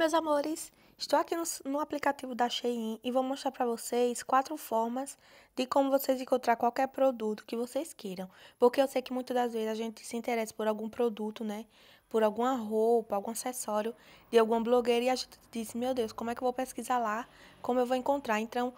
meus amores, estou aqui no, no, aplicativo da Shein e vou mostrar para vocês quatro formas de como vocês encontrar qualquer produto que vocês queiram. Porque eu sei que muitas das vezes a gente se interessa por algum produto, né? Por alguma roupa, algum acessório de alguma blogueira e a gente diz, meu Deus, como é que eu vou pesquisar lá? Como eu vou encontrar? Então,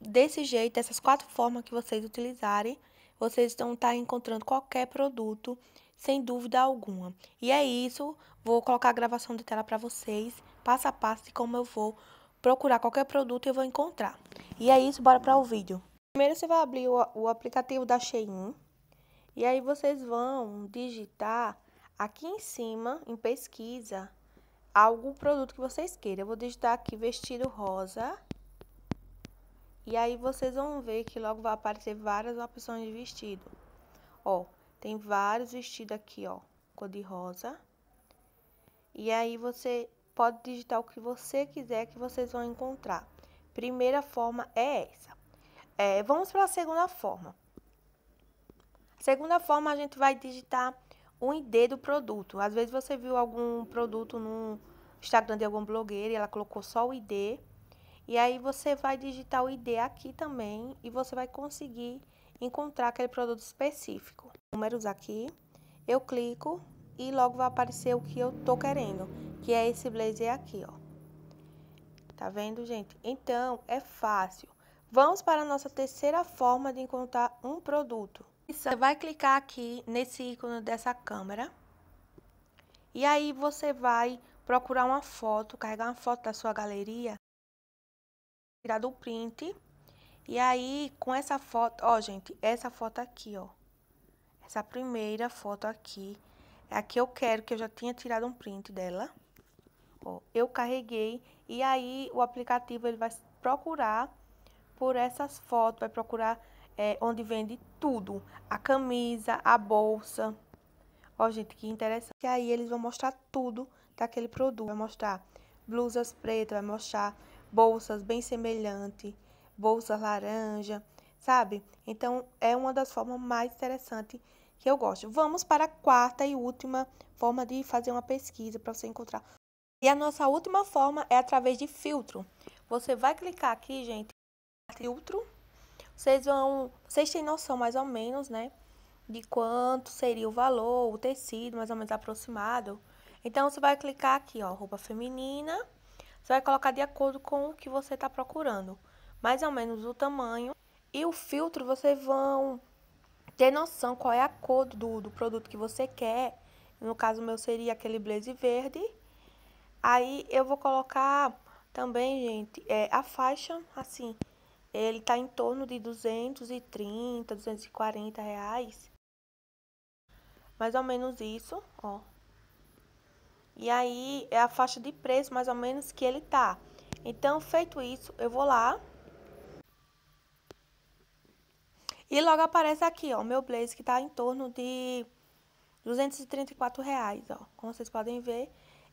desse jeito, essas quatro formas que vocês utilizarem, vocês estão estar tá encontrando qualquer produto, sem dúvida alguma. E é isso, vou colocar a gravação de tela para vocês, passo a passo de como eu vou procurar qualquer produto e eu vou encontrar. E é isso, bora para o vídeo. Primeiro você vai abrir o, o aplicativo da Shein, e aí vocês vão digitar aqui em cima, em pesquisa, algum produto que vocês queiram. Eu vou digitar aqui vestido rosa e aí vocês vão ver que logo vai aparecer várias opções de vestido. Ó, tem vários vestidos aqui, ó, cor de rosa. E aí você pode digitar o que você quiser que vocês vão encontrar. Primeira forma é essa. É, vamos para a segunda forma. Segunda forma, a gente vai digitar o ID do produto. Às vezes você viu algum produto no Instagram de algum blogueiro e ela colocou só o ID. E aí você vai digitar o ID aqui também e você vai conseguir encontrar aquele produto específico. Números aqui, eu clico e logo vai aparecer o que eu tô querendo, que é esse blazer aqui, ó. Tá vendo, gente? Então, é fácil. Vamos para a nossa terceira forma de encontrar um produto. Você vai clicar aqui nesse ícone dessa câmera. E aí você vai procurar uma foto, carregar uma foto da sua galeria tirado o print. E aí, com essa foto, ó, gente, essa foto aqui, ó. Essa primeira foto aqui. É a que eu quero, que eu já tinha tirado um print dela. Ó, eu carreguei. E aí, o aplicativo, ele vai procurar por essas fotos. Vai procurar é, onde vende tudo. A camisa, a bolsa. Ó, gente, que interessante. E aí, eles vão mostrar tudo daquele produto. Vai mostrar blusas pretas, vai mostrar bolsas bem semelhante, bolsa laranja, sabe? Então é uma das formas mais interessantes que eu gosto. Vamos para a quarta e última forma de fazer uma pesquisa para você encontrar. E a nossa última forma é através de filtro. Você vai clicar aqui, gente, filtro. Vocês vão, vocês têm noção mais ou menos, né, de quanto seria o valor, o tecido, mais ou menos aproximado. Então você vai clicar aqui, ó, roupa feminina. Você vai colocar de acordo com o que você está procurando, mais ou menos o tamanho. E o filtro, vocês vão ter noção qual é a cor do, do produto que você quer. No caso meu seria aquele blaze verde. Aí eu vou colocar também, gente, é, a faixa, assim, ele tá em torno de 230, 240 reais. Mais ou menos isso, ó. E aí é a faixa de preço mais ou menos que ele tá. Então, feito isso, eu vou lá. E logo aparece aqui, ó, o meu blazer que tá em torno de 234 reais, ó. Como vocês podem ver,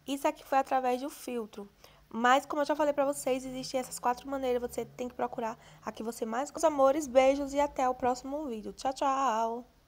isso aqui foi através do filtro. Mas, como eu já falei pra vocês, existem essas quatro maneiras. Você tem que procurar a que você mais... Meus amores, beijos e até o próximo vídeo. Tchau, tchau!